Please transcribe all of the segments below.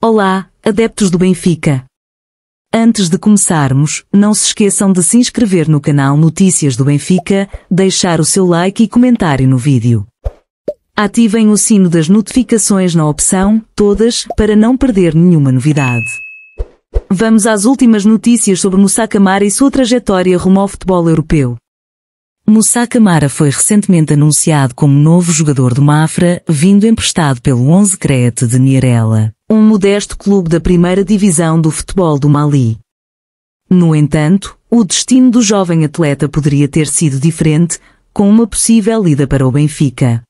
Olá, adeptos do Benfica. Antes de começarmos, não se esqueçam de se inscrever no canal Notícias do Benfica, deixar o seu like e comentário no vídeo. Ativem o sino das notificações na opção Todas para não perder nenhuma novidade. Vamos às últimas notícias sobre Moussa Camara e sua trajetória rumo ao futebol europeu. Moussa Camara foi recentemente anunciado como novo jogador do Mafra, vindo emprestado pelo 11 Crete de Nierela um modesto clube da primeira divisão do futebol do Mali. No entanto, o destino do jovem atleta poderia ter sido diferente, com uma possível ida para o Benfica.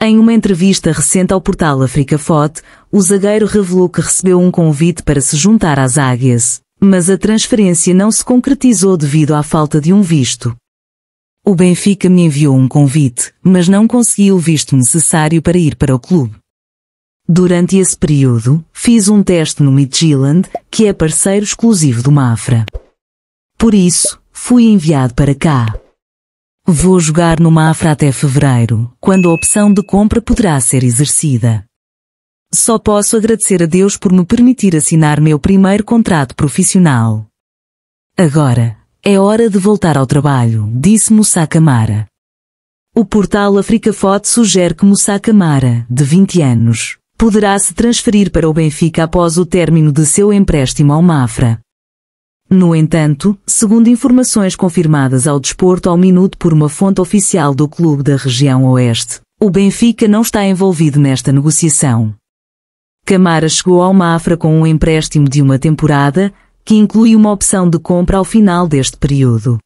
Em uma entrevista recente ao portal Africa Foot, o zagueiro revelou que recebeu um convite para se juntar às Águias, mas a transferência não se concretizou devido à falta de um visto. O Benfica me enviou um convite, mas não consegui o visto necessário para ir para o clube. Durante esse período, fiz um teste no Midgeland, que é parceiro exclusivo do Mafra. Por isso, fui enviado para cá. Vou jogar no Mafra até fevereiro, quando a opção de compra poderá ser exercida. Só posso agradecer a Deus por me permitir assinar meu primeiro contrato profissional. Agora, é hora de voltar ao trabalho, disse Moussa Camara. O portal Africa Foto sugere que Moussa Camara, de 20 anos, poderá se transferir para o Benfica após o término de seu empréstimo ao Mafra. No entanto, segundo informações confirmadas ao Desporto ao Minuto por uma fonte oficial do clube da região Oeste, o Benfica não está envolvido nesta negociação. Camara chegou ao Mafra com um empréstimo de uma temporada, que inclui uma opção de compra ao final deste período.